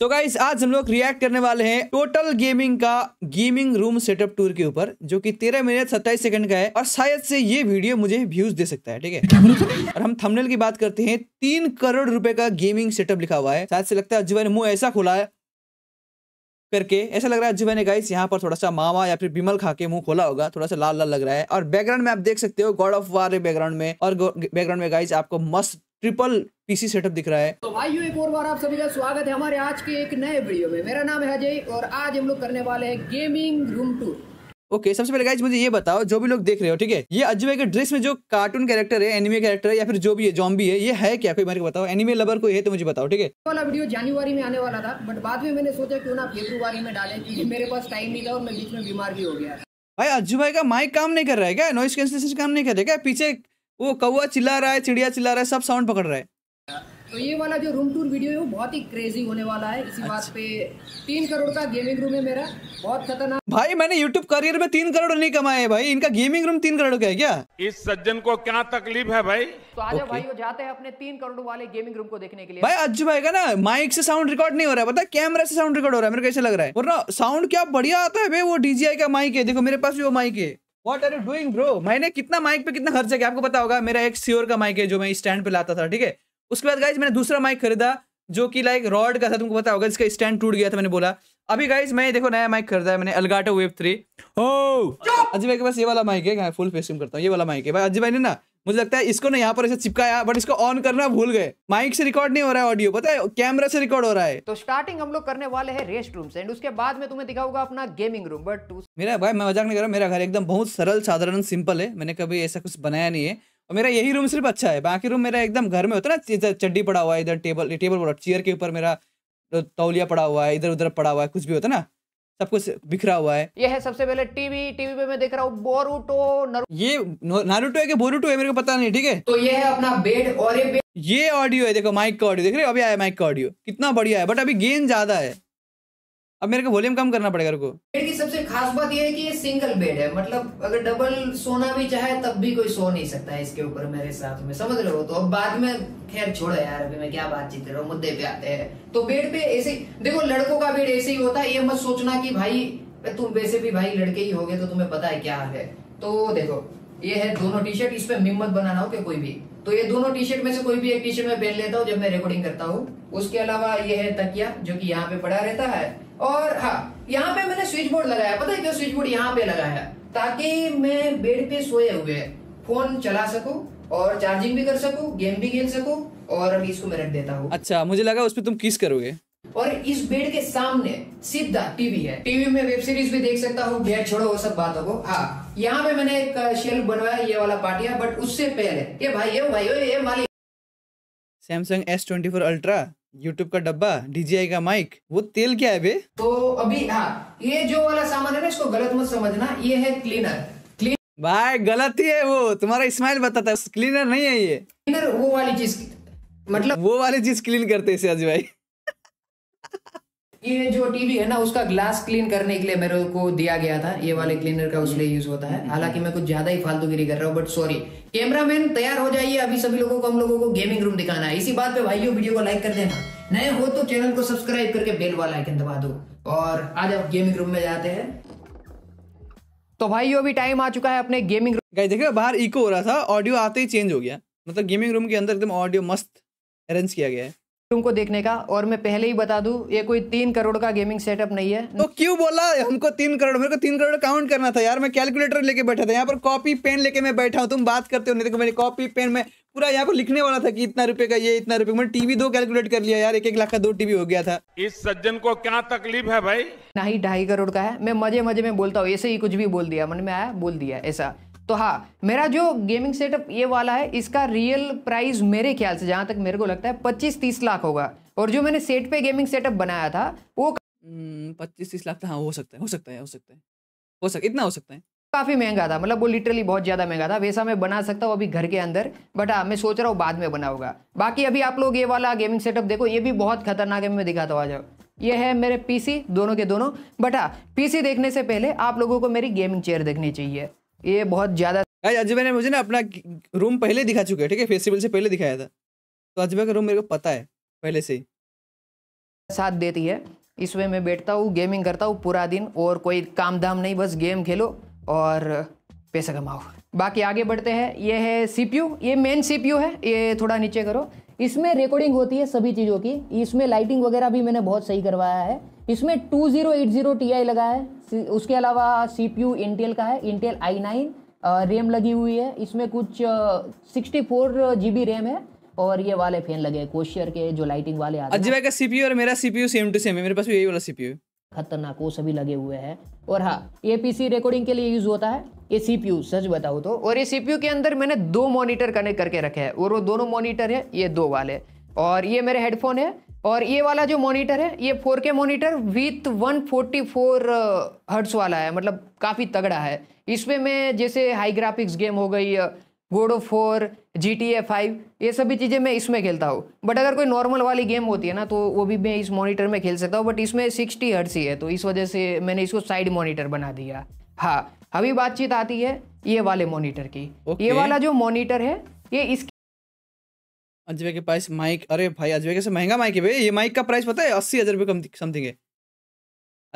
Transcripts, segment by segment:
तो गाइस आज हम लोग रिएक्ट करने वाले हैं टोटल गेमिंग का गेमिंग रूम सेटअप टूर के ऊपर जो कि 13 मिनट 27 सेकंड का है और शायद से ये वीडियो मुझे व्यूज दे सकता है ठीक है और हम थंबनेल की बात करते हैं तीन करोड़ रुपए का गेमिंग सेटअप लिखा हुआ है शायद से लगता है अज्जू ने मुंह ऐसा खोला है करके ऐसा लग रहा है अज्जू ने गाइस यहाँ पर थोड़ा सा मामा या फिर बिमल खा के मुंह खोला होगा थोड़ा सा लाल लाल लग रहा है और बैकग्राउंड में आप देख सकते हो गॉड ऑफ वार बैकग्राउंड में और बैकग्राउंड में गाइस आपको मस्त ट्रिपल पीसी सेटअप दिख रहा है तो भाइयों एक और बार आप सभी का स्वागत है हमारे आज के एक नए वीडियो में मेरा नाम है अजय और आज हम लोग करने वाले हैं gaming room tour okay okay, सबसे पहले गाइज मुझे ये बताओ जो भी लोग देख रहे हो ठीक है ये अजय के ड्रेस में जो कार्टून कैरेक्टर है एनिमे कैरेक्टर है या फिर जो भी है जॉम्बी है ये है क्या कोई मेरे को बताओ एनिमे लवर कोई है तो मुझे बताओ ठीक है वाला वीडियो जनवरी में आने वाला था बट बाद में मैंने सोचा क्यों ना फेब्रुआरी में डाले क्योंकि मेरे पास टाइम नहीं था और मैं बीच में बीमार भी हो गया भाई अजू भाई का माइक काम नहीं कर रहा है क्या नॉइस कैंसिलेशन काम नहीं कर रहा है क्या पीछे वो कौआ चिल्ला रहा है चिड़िया चिल्ला रहा है सब साउंड पकड़ रहा है तो ये वाला जो रूम टूर वीडियो है वो बहुत ही क्रेजी होने वाला है इसी अच्छा। बात पे तीन करोड़ का गेमिंग रूम है मेरा बहुत खतरनाक भाई मैंने यूट्यूब करियर में तीन करोड़ नहीं कमाए भाई इनका गेमिंग रूम तीन करोड़ का है क्या इस सज्जन को क्या तकलीफ है भाई तो आज भाई वो जाते हैं अपने तीन करोड़ वाले गेमिंग रूम को देखने के लिए भाई अज्जू भाई का ना माइक से साउंड रिकॉर्ड नहीं हो रहा है पता कैमरा से साउंड रिकॉर्ड हो रहा है मेरे कैसे लग रहा है और ना साउंड क्या बढ़िया आता है भाई वो डीजीआई का माइक है देखो मेरे पास भी वो माइक है what are you doing bro मैंने कितना माइक पे कितना खर्चा किया आपको पता होगा मेरा एक सियोर का माइक है जो मैं स्टैंड पे लाता था ठीक है उसके बाद गाइज मैंने दूसरा माइक खरीदा जो कि लाइक रॉड का था तुमको पता होगा इसका स्टैंड टूट गया था मैंने बोला अभी गाइज मैं देखो नया माइक खरीदा है मैंने अलगाटो वेब थ्री हो अजय भाई के पास ये वाला माइक है फुल फेसिंग करता हूँ ये वाला माइक है भाई अजय भाई ने ना मुझे लगता है इसको ना यहाँ पर ऐसे चिपकाया बट इसको ऑन करना भूल गए माइक से रिकॉर्ड नहीं हो रहा है ऑडियो पता है कैमरा से रिकॉर्ड हो रहा है तो स्टार्टिंग हम लोग करने वाले हैं रेस्ट रूम से एंड उसके बाद में तुम्हें दिखाऊंगा अपना गेमिंग रूम बट मेरा भाई मैं मजाक नहीं कर रहा मेरा घर एकदम बहुत सरल साधारण सिंपल है मैंने कभी ऐसा कुछ बनाया नहीं है और मेरा यही रूम सिर्फ अच्छा है बाकी रूम मेरा एकदम घर में होता है ना चड्डी पड़ा हुआ है इधर टेबल टेबल चेयर के ऊपर मेरा तौलिया पड़ा हुआ है इधर उधर पड़ा हुआ है कुछ भी होता है ना सब कुछ बिखरा हुआ है ये है सबसे पहले टीवी टीवी पे मैं देख रहा हूँ बोरूटो ये नारूटो है कि बोरूटो है मेरे को पता नहीं ठीक है तो ये है अपना बेड और ये ये ऑडियो है देखो माइक का ऑडियो देख रहे हो अभी आया माइक का ऑडियो कितना बढ़िया है बट अभी गेन ज्यादा है अब मेरे को वॉल्यूम कम करना पड़ेगा रुको बेड की सबसे खास बात यह है कि ये सिंगल बेड है मतलब अगर डबल सोना भी चाहे तब भी कोई सो नहीं सकता है इसके ऊपर मेरे साथ में समझ रहे हो तो अब बाद में खैर छोड़ो यार अभी मैं क्या बातचीत कर रहा हूँ मुद्दे पे आते हैं तो बेड पे ऐसे देखो लड़कों का बेड ऐसे ही होता है ये मत सोचना की भाई तुम वैसे भी भाई लड़के ही हो तो तुम्हें पता है क्या है तो देखो ये है दोनों टी शर्ट इस पर मिम्मत बनाना हो क्या कोई भी तो ये दोनों टी शर्ट में से कोई भी एक टी शर्ट में पहन लेता हूँ जब मैं रिकॉर्डिंग करता हूँ उसके अलावा ये है तकिया जो कि यहाँ पे पड़ा रहता है और हाँ यहाँ पे मैंने स्विच बोर्ड लगाया पता है क्यों स्विच बोर्ड यहाँ पे लगाया ताकि मैं बेड पे सोए हुए फोन चला सकू और चार्जिंग भी कर सकू गेम भी खेल सकू और अभी इसको मैं रख देता हूँ अच्छा मुझे लगा उस पर तुम किस करोगे और इस बेड के सामने सीधा टीवी है टीवी में वेब सीरीज भी देख सकता हूँ बेड छोड़ो वो सब बातों को हाँ यहाँ पे मैंने एक शेल्फ बनवाया ये वाला पार्टिया बट उससे पहले ये भाई ये भाई ये मालिक Samsung S twenty four Ultra YouTube का डब्बा डीजीआई का माइक वो तेल क्या है बे तो अभी हाँ ये जो वाला सामान है ना इसको गलत मत समझना ये है क्लीनर क्लीन भाई गलत ही है वो तुम्हारा स्माइल बताता है क्लीनर नहीं है ये क्लीनर वो वाली चीज मतलब वो वाली चीज क्लीन करते हैं भाई ये जो टीवी है ना उसका ग्लास क्लीन करने के लिए मेरे को दिया गया था ये वाले क्लीनर का लिए यूज होता है हम्म। हालांकि मैं कुछ ज्यादा ही फालतूगिरी कर रहा हूँ बट सॉरी कैमरामैन तैयार हो जाइए अभी सभी लोगों को हम लोगों को गेमिंग रूम दिखाना है इसी बात पे भाइयों वीडियो को लाइक कर देना नए हो तो चैनल को सब्सक्राइब करके बेल वाला आइकन दबा दो और आज आप गेमिंग रूम में जाते हैं तो भाई अभी टाइम आ चुका है अपने गेमिंग रूम देखिए बाहर इको हो रहा था ऑडियो आते ही चेंज हो गया मतलब गेमिंग रूम के अंदर एकदम ऑडियो मस्त अरेंज किया गया है तुमको देखने का और मैं पहले ही बता दूं ये कोई तीन करोड़ का गेमिंग सेटअप नहीं है तो क्यों बोला हमको तीन करोड़ मेरे को तीन करोड़ काउंट करना था यार मैं कैलकुलेटर लेके बैठा था यहाँ पर कॉपी पेन लेके मैं बैठा हूँ तुम बात करते हो नहीं देखो मेरी कॉपी पेन में पूरा यहाँ पर लिखने वाला था कि इतना रुपए का ये इतना रुपए मैंने टीवी दो कैलकुलेट कर लिया यार एक एक लाख का दो टीवी हो गया था इस सज्जन को क्या तकलीफ है भाई नहीं ढाई करोड़ का है मैं मजे मजे में बोलता हूँ ऐसे ही कुछ भी बोल दिया मन में आया बोल दिया ऐसा तो हाँ मेरा जो गेमिंग सेटअप ये वाला है इसका रियल प्राइस मेरे ख्याल से जहाँ तक मेरे को लगता है पच्चीस तीस लाख होगा और जो मैंने सेट पे गेमिंग सेटअप बनाया था वो हम्म, पच्चीस तीस लाख था तो हाँ हो सकता है हो सकता है हो सकता है हो सकता इतना हो सकता है काफ़ी महंगा था मतलब वो लिटरली बहुत ज़्यादा महंगा था वैसा मैं बना सकता हूँ अभी घर के अंदर बट हाँ मैं सोच रहा हूँ बाद में बनाऊंगा बाकी अभी आप लोग ये वाला गेमिंग सेटअप देखो ये भी बहुत खतरनाक है मैं दिखाता हूँ आ जाओ ये है मेरे पीसी दोनों के दोनों बट हाँ पीसी देखने से पहले आप लोगों को मेरी गेमिंग चेयर देखनी चाहिए ये बहुत ज़्यादा अजबे ने मुझे ना अपना रूम पहले दिखा चुके हैं ठीक है फेस्टिवल से पहले दिखाया था तो अजबे का रूम मेरे को पता है पहले से साथ देती है इस वे बैठता हूँ गेमिंग करता हूँ पूरा दिन और कोई काम धाम नहीं बस गेम खेलो और पैसा कमाओ बाकी आगे बढ़ते हैं ये है सीपीयू ये मेन सीपीयू है ये थोड़ा नीचे करो इसमें रिकॉर्डिंग होती है सभी चीज़ों की इसमें लाइटिंग वगैरह भी मैंने बहुत सही करवाया है इसमें two zero eight zero T I लगा है उसके अलावा सी पी यू इंटेल का है इंटेल आई नाइन रैम लगी हुई है इसमें कुछ sixty four G B RAM है और ये वाले फैन लगे कोशियर के जो लाइटिंग वाले आते हैं का सीपीयू और मेरा सीपीयू सेम टू सेम है मेरे पास भी यही वाला सीपीयू खतरनाक वो सभी लगे हुए हैं और हाँ ये पीसी रिकॉर्डिंग के लिए यूज़ होता है ये सीपीयू सच बताओ तो और ये सीपीयू के अंदर मैंने दो मॉनिटर कनेक्ट करके रखे हैं और वो दोनों मॉनिटर है ये दो वाले और ये मेरे हेडफोन है और ये वाला जो मॉनिटर है ये 4K मॉनिटर विथ 144 फोर्टी वाला है मतलब काफ़ी तगड़ा है इसमें मैं जैसे हाई ग्राफिक्स गेम हो गई गोडो फोर जी टी ए फाइव ये सभी चीज़ें मैं इसमें खेलता हूँ बट अगर कोई नॉर्मल वाली गेम होती है ना तो वो भी मैं इस मॉनिटर में खेल सकता हूँ बट इसमें सिक्सटी हर्ट्स ही है तो इस वजह से मैंने इसको साइड मॉनिटर बना दिया हाँ अभी बातचीत आती है ये वाले मॉनिटर की ये वाला जो मॉनिटर है ये इसके अजवे के पास माइक अरे भाई अजवे के से महंगा माइक है भाई ये माइक का प्राइस पता है अस्सी हज़ार रुपये समथिंग है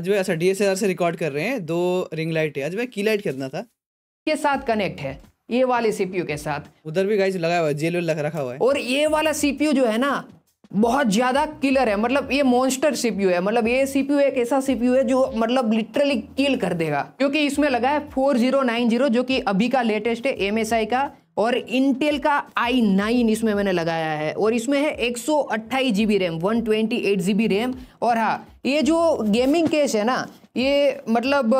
अजवे अच्छा डी से रिकॉर्ड कर रहे हैं दो रिंग लाइट है अजवे की लाइट खरीदना था के साथ कनेक्ट है ये वाले सीपीयू के साथ उधर भी गाइस लगाया हुआ है जेल लग रखा हुआ है और ये वाला सीपीयू जो है ना बहुत ज्यादा किलर है मतलब ये मॉन्स्टर सीपीयू है मतलब ये सीपीयू एक ऐसा सीपीयू है जो मतलब लिटरली किल कर देगा क्योंकि इसमें लगा है फोर जीरो नाइन जीरो जो कि अभी का लेटेस्ट है एमएसआई का और इंटेल का आई नाइन इसमें मैंने लगाया है और इसमें है एक सौ अट्ठाईस G B RAM one twenty eight G RAM और हाँ ये जो गेमिंग केस है ना ये मतलब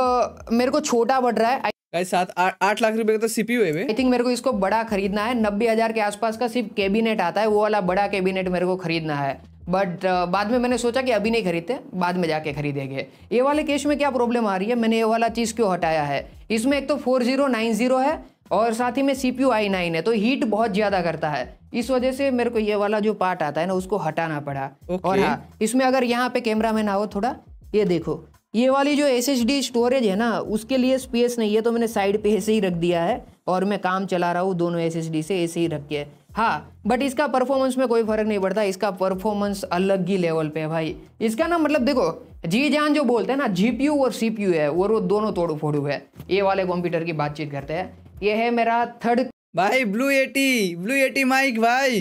मेरे को छोटा बढ़ रहा है साथ आठ लाख रुपए का तो सीपीयू है आई थिंक मेरे को इसको बड़ा खरीदना है नब्बे हजार के आसपास का सिर्फ कैबिनेट आता है वो वाला बड़ा कैबिनेट मेरे को खरीदना है बट uh, बाद में मैंने सोचा कि अभी नहीं खरीदते बाद में जाके खरीदेंगे ये वाले केस में क्या प्रॉब्लम आ रही है मैंने ये वाला चीज़ क्यों हटाया है इसमें एक तो फोर जीरो नाइन जीरो है और साथ ही में सी पी आई नाइन है तो हीट बहुत ज़्यादा करता है इस वजह से मेरे को ये वाला जो पार्ट आता है ना उसको हटाना पड़ा okay. और हाँ इसमें अगर यहाँ पे कैमरा मैन आओ थोड़ा ये देखो ये वाली जो एस स्टोरेज है ना उसके लिए स्पेस नहीं है तो मैंने साइड पे ऐसे ही रख दिया है और मैं काम चला रहा हूँ दोनों एस से ऐसे ही रख के हाँ बट इसका परफॉर्मेंस में कोई फर्क नहीं पड़ता इसका परफॉर्मेंस अलग ही लेवल पे है भाई इसका ना मतलब देखो जी जान जो बोलते हैं ना जीपीयू और सीपीयू है और वो दोनों तोड़ू फोड़ू है ये वाले कंप्यूटर की बातचीत करते हैं ये है मेरा थर्ड भाई Blue Yeti Blue Yeti mic भाई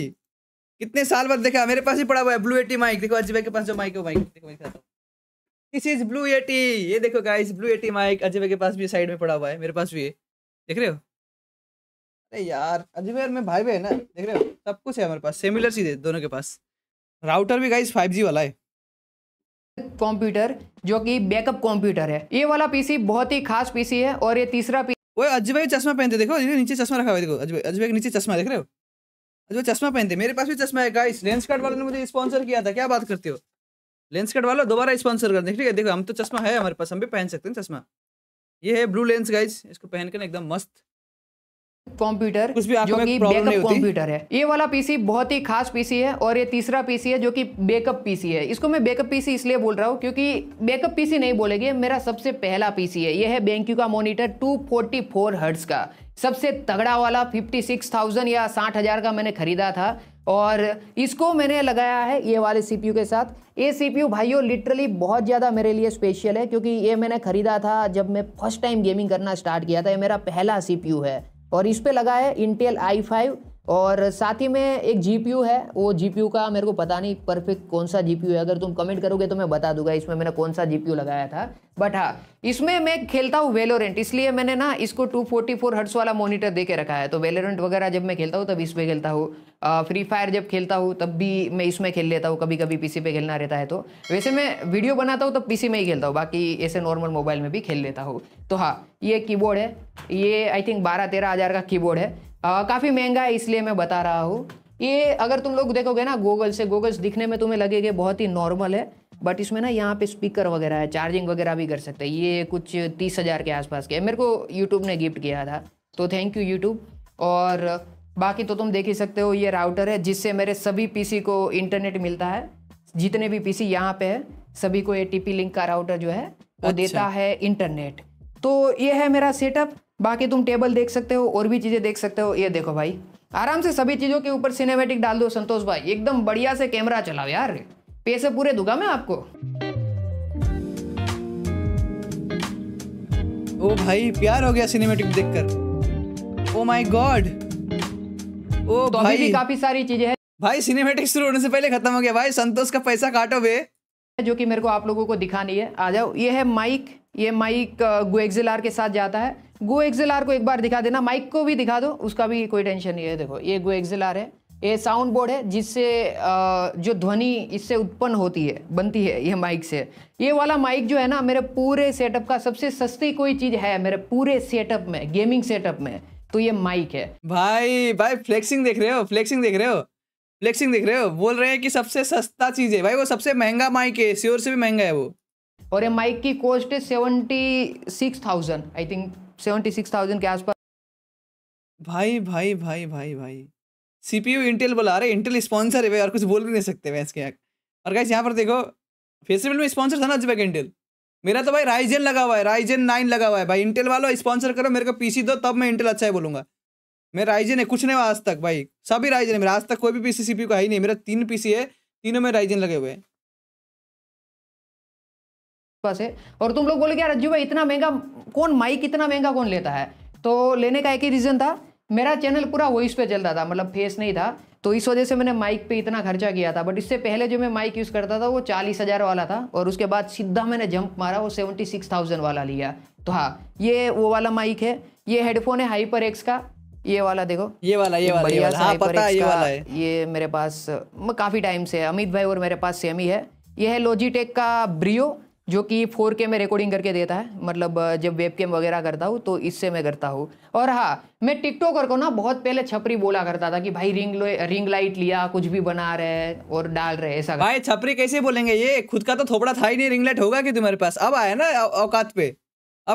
कितने साल बाद देखा मेरे पास ही पड़ा हुआ है ब्लू एटी माइक देखो अजय भाई के पास जो माइक है माइक देखो दिस इज ब्लू एटी ये देखो guys Blue Yeti mic Ajay भाई के पास भी साइड में पड़ा हुआ है मेरे पास भी है देख रहे हो अरे यार अजय भाई मैं भाई भाई है ना देख रहे हो सब कुछ है हमारे पास सिमिलर चीज है दोनों के पास राउटर भी गाइस 5G वाला है कंप्यूटर जो कि बैकअप कंप्यूटर है ये वाला पीसी बहुत ही खास पीसी है और ये तीसरा वो अजय भाई चश्मा पहनते देखो ये नीचे चश्मा रखा हुआ देखो अजय भाई अजय भाई नीचे चश्मा देख रहे हो अजय भाई चश्मा पहनते मेरे पास भी चश्मा है गाइस लेंस कार्ड वालों ने मुझे स्पॉन्सर किया था क्या बात करते हो लेंस कार्ड वाला दोबारा स्पॉन्सर कर देख ठीक है देखो हम तो चश्मा है हमारे पास हम भी पहन सकते हैं चश्मा ये है ब्लू लेंस गाइस इसको पहन कर एकदम मस्त कंप्यूटर जो कि बैकअप कंप्यूटर है ये वाला पीसी बहुत ही खास पीसी है और ये तीसरा पीसी है जो कि बैकअप पीसी है इसको मैं बैकअप पीसी इसलिए बोल रहा हूँ क्योंकि बैकअप पीसी नहीं बोलेगी मेरा सबसे पहला पीसी है ये है बैंक्यू का मॉनिटर 244 फोर्टी हर्ट्स का सबसे तगड़ा वाला 56,000 या साठ का मैंने खरीदा था और इसको मैंने लगाया है ये वाले सीपीयू के साथ ये सीपीयू भाइयों लिटरली बहुत ज़्यादा मेरे लिए स्पेशल है क्योंकि ये मैंने ख़रीदा था जब मैं फर्स्ट टाइम गेमिंग करना स्टार्ट किया था ये मेरा पहला सीपीयू है और इस पर लगा है इंटेल आई फाइव और साथ ही में एक जी है वो जी का मेरे को पता नहीं परफेक्ट कौन सा जी है अगर तुम कमेंट करोगे तो मैं बता दूंगा इसमें मैंने कौन सा जी लगाया था बट हाँ इसमें मैं खेलता हूँ वेलोरेंट इसलिए मैंने ना इसको 244 फोर्टी हर्ट्स वाला मॉनिटर दे के रखा है तो वेलोरेंट वगैरह जब मैं खेलता हूँ तब इसमें खेलता हूँ फ्री फायर जब खेलता हूँ तब भी मैं इसमें खेल लेता हूँ कभी कभी पीसी पे खेलना रहता है तो वैसे मैं वीडियो बनाता हूँ तब पीसी में ही खेलता हूँ बाकी ऐसे नॉर्मल मोबाइल में भी खेल लेता हूँ तो हाँ ये कीबोर्ड है ये आई थिंक बारह तेरह हज़ार का कीबोर्ड है काफ़ी महंगा है इसलिए मैं बता रहा हूँ ये अगर तुम लोग देखोगे ना गूगल से गूगल्स दिखने में तुम्हें लगेगा बहुत ही नॉर्मल है बट इसमें ना यहाँ पे स्पीकर वगैरह है चार्जिंग वगैरह भी कर सकते हैं ये कुछ तीस हज़ार के आसपास के मेरे को यूट्यूब ने गिफ्ट किया था तो थैंक यू यूट्यूब और बाकी तो तुम देख ही सकते हो ये राउटर है जिससे मेरे सभी पीसी को इंटरनेट मिलता है जितने भी पीसी यहाँ पे है सभी को ये टीपी लिंक का राउटर जो है वो अच्छा। देता है इंटरनेट तो ये है मेरा सेटअप बाकी तुम टेबल देख सकते हो और भी चीज़ें देख सकते हो ये देखो भाई आराम से सभी चीज़ों के ऊपर सिनेमेटिक डाल दो संतोष भाई एकदम बढ़िया से कैमरा चलाओ यार पैसे पूरे दूंगा मैं आपको ओ भाई प्यार हो गया सिनेमेटिक देखकर ओ माय गॉड ओ तो भाई भी काफी सारी चीजें हैं भाई सिनेमेटिक शुरू होने से पहले खत्म हो गया भाई संतोष का पैसा काटो वे जो कि मेरे को आप लोगों को दिखानी है आ जाओ ये है माइक ये माइक गुएक्सएलआर के साथ जाता है गो एक्सएलआर को एक बार दिखा देना माइक को भी दिखा दो उसका भी कोई टेंशन नहीं है देखो ये गो एक्सएलआर है ये साउंड बोर्ड है जिससे जो ध्वनि इससे उत्पन्न होती है बनती है ये माइक से ये वाला माइक जो है ना मेरे पूरे सेटअप का सबसे सस्ती कोई चीज़ है मेरे पूरे सेटअप में गेमिंग सेटअप में तो ये माइक है भाई भाई फ्लेक्सिंग देख रहे हो फ्लेक्सिंग देख रहे हो फ्लेक्सिंग देख रहे हो बोल रहे हैं कि सबसे सस्ता चीज़ है भाई वो सबसे महंगा माइक है श्योर से भी महंगा है वो और ये माइक की कॉस्ट है seventy six thousand I think seventy six thousand के आसपास भाई भाई भाई भाई भाई सीपीयू इंटेल बोला अरे इंटेल स्पॉन्सर है और कुछ बोल भी नहीं सकते मैं इसके और गाइस यहाँ पर देखो फेस्टिवल में स्पॉन्सर था ना जब इंटेल मेरा तो भाई राइजन लगा हुआ है राइजन नाइन लगा हुआ है भाई इंटेल वालों स्पॉन्सर करो मेरे को पीसी दो तब मैं इंटेल अच्छा है बोलूंगा मेरा राइजन है कुछ नहीं हुआ आज तक भाई सभी राइजन है मेरा आज तक कोई भी पीसी सीपीयू का है ही नहीं मेरा तीन पीसी है तीनों में राइजन लगे हुए हैं पास है और तुम लोग बोले कि रज्जू भाई इतना महंगा कौन माइक इतना महंगा कौन लेता है तो लेने का एक ही रीज़न था मेरा चैनल पूरा वॉइस पे चलता था मतलब फेस नहीं था तो इस वजह से मैंने माइक पे इतना खर्चा किया था बट इससे पहले जो मैं माइक यूज़ करता था वो चालीस हज़ार वाला था और उसके बाद सीधा मैंने जंप मारा वो सेवेंटी सिक्स थाउजेंड वाला लिया तो हाँ ये वो वाला माइक है ये हेडफोन है हाइपर एक्स का ये वाला देखो ये वाला ये वाला बढ़िया हाँ, पता ये वाला है ये मेरे पास काफ़ी टाइम से है अमित भाई और मेरे पास सेम ही है ये है लॉजीटेक का ब्रियो जो कि 4K में रिकॉर्डिंग करके देता है मतलब जब वेबकेम वगैरह करता हूँ तो इससे मैं करता हूँ और हाँ मैं टिकटॉकर को ना बहुत पहले छपरी बोला करता था कि भाई रिंग रिंग लाइट लिया कुछ भी बना रहे और डाल रहे ऐसा भाई छपरी कैसे बोलेंगे ये खुद का तो थोपड़ा था ही नहीं रिंग लाइट होगा कि तुम्हारे पास अब आया ना औकात पे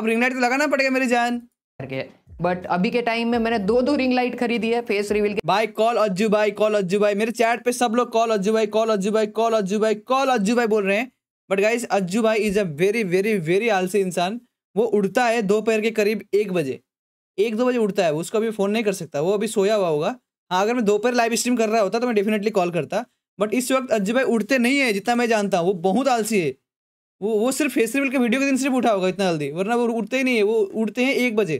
अब रिंग लाइट तो लगाना पड़ेगा मेरी जान करके बट अभी के टाइम में मैंने दो दो रिंग लाइट खरीदी है फेस रिवील के भाई कॉल अज्जू भाई कॉल अज्जू भाई मेरे चैट पे सब लोग कॉल अज्जू भाई कॉल अज्जू भाई कॉल अज्जू भाई कॉल अज्जू भाई बोल रहे हैं बट गाइज अज्जू भाई is a very very very आलसी इंसान वो उड़ता है दोपहर के करीब एक बजे एक दो बजे उड़ता है उसको अभी फ़ोन नहीं कर सकता वो अभी सोया हुआ होगा हाँ अगर मैं दोपहर लाइव स्ट्रीम कर रहा होता तो मैं डेफिनेटली कॉल करता बट इस वक्त अज्जू भाई उठते नहीं है जितना मैं जानता हूँ वो बहुत आलसी है वो वो सिर्फ फेस्टिवल के वीडियो के दिन सिर्फ उठा होगा इतना जल्दी वरना वो उठते ही नहीं है वो उठते हैं एक बजे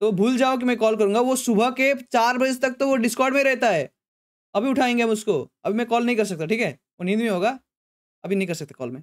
तो भूल जाओ कि मैं कॉल करूँगा वो सुबह के चार बजे तक तो वो डिस्कॉर्ड में रहता है अभी उठाएंगे हम उसको अभी मैं कॉल नहीं कर सकता ठीक है वो नींद में होगा अभी नहीं कर सकते कॉल में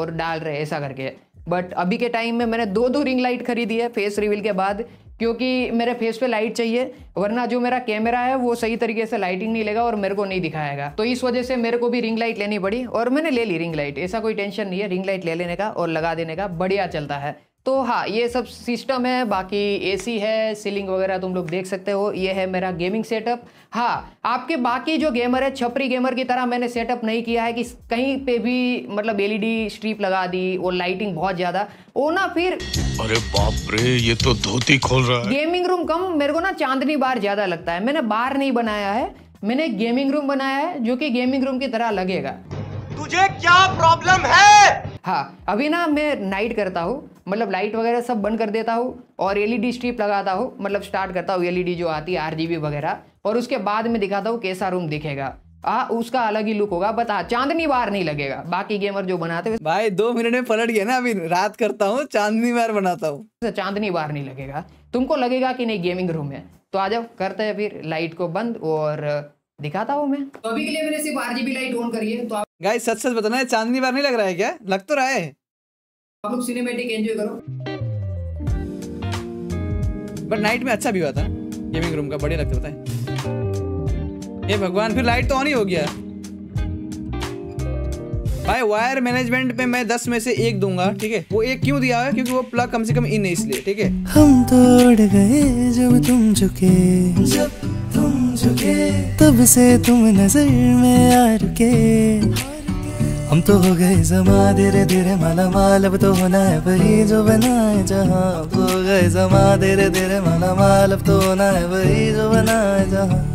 और डाल रहे ऐसा करके बट अभी के टाइम में मैंने दो दो रिंग लाइट खरीदी है फेस रिवील के बाद क्योंकि मेरे फेस पे लाइट चाहिए वरना जो मेरा कैमरा है वो सही तरीके से लाइटिंग नहीं लेगा और मेरे को नहीं दिखाएगा तो इस वजह से मेरे को भी रिंग लाइट लेनी पड़ी और मैंने ले ली रिंग लाइट ऐसा कोई टेंशन नहीं है रिंग लाइट ले लेने का और लगा देने का बढ़िया चलता है तो हाँ ये सब सिस्टम है बाकी एसी है सीलिंग वगैरह तुम लोग देख सकते हो ये है मेरा गेमिंग सेटअप हाँ आपके बाकी जो गेमर है छपरी गेमर की तरह मैंने सेटअप नहीं किया है कि कहीं पे भी मतलब एलईडी स्ट्रीप e लगा दी और लाइटिंग बहुत ज़्यादा वो ना फिर अरे बाप रे ये तो धोती खोल रहा है गेमिंग रूम कम मेरे को ना चांदनी बार ज़्यादा लगता है मैंने बार नहीं बनाया है मैंने गेमिंग रूम बनाया है जो की गेमिंग रूम की तरह लगेगा तुझे क्या प्रॉब्लम है हाँ अभी ना मैं नाइट करता हूँ मतलब लाइट वगैरह सब बंद कर देता हूँ और एलईडी स्ट्रिप लगाता हूँ मतलब स्टार्ट करता हूँ एलईडी जो आती है आरजीबी वगैरह और उसके बाद में दिखाता हूँ कैसा रूम दिखेगा आ, हाँ, उसका अलग ही लुक होगा बट हाँ चांदनी बार नहीं लगेगा बाकी गेमर जो बनाते हैं भाई दो मिनट में पलट गया ना अभी रात करता हूँ चांदनी बार बनाता हूँ तो चांदनी बार नहीं लगेगा तुमको लगेगा कि नहीं गेमिंग रूम है तो आ जाओ करते हैं फिर लाइट को बंद और दिखाता हूँ मैं तो अभी के लिए मैंने सिर्फ आरजीबी लाइट ऑन करी है तो आप गाइस सच सच बताना है चांदनी बार नहीं लग रहा है क्या लग तो रहा है आप लोग सिनेमैटिक एंजॉय करो बट नाइट में अच्छा भी हुआ था गेमिंग रूम का बढ़िया लगता था ये भगवान फिर लाइट तो ऑन ही हो गया भाई वायर मैनेजमेंट पे मैं दस में से एक दूंगा ठीक है वो एक क्यों दिया है क्योंकि वो प्लग कम से कम इन है इसलिए ठीक है हम तोड़ गए जब तुम चुके जब तुम झुके तब से तुम नजर में आ रुके हम तो हो गए जमा धीरे धीरे माला माल अब तो होना है वही जो बनाए जहाँ तो हो गए जमा धीरे धीरे माला माल अब तो होना है वही जो बनाए जहाँ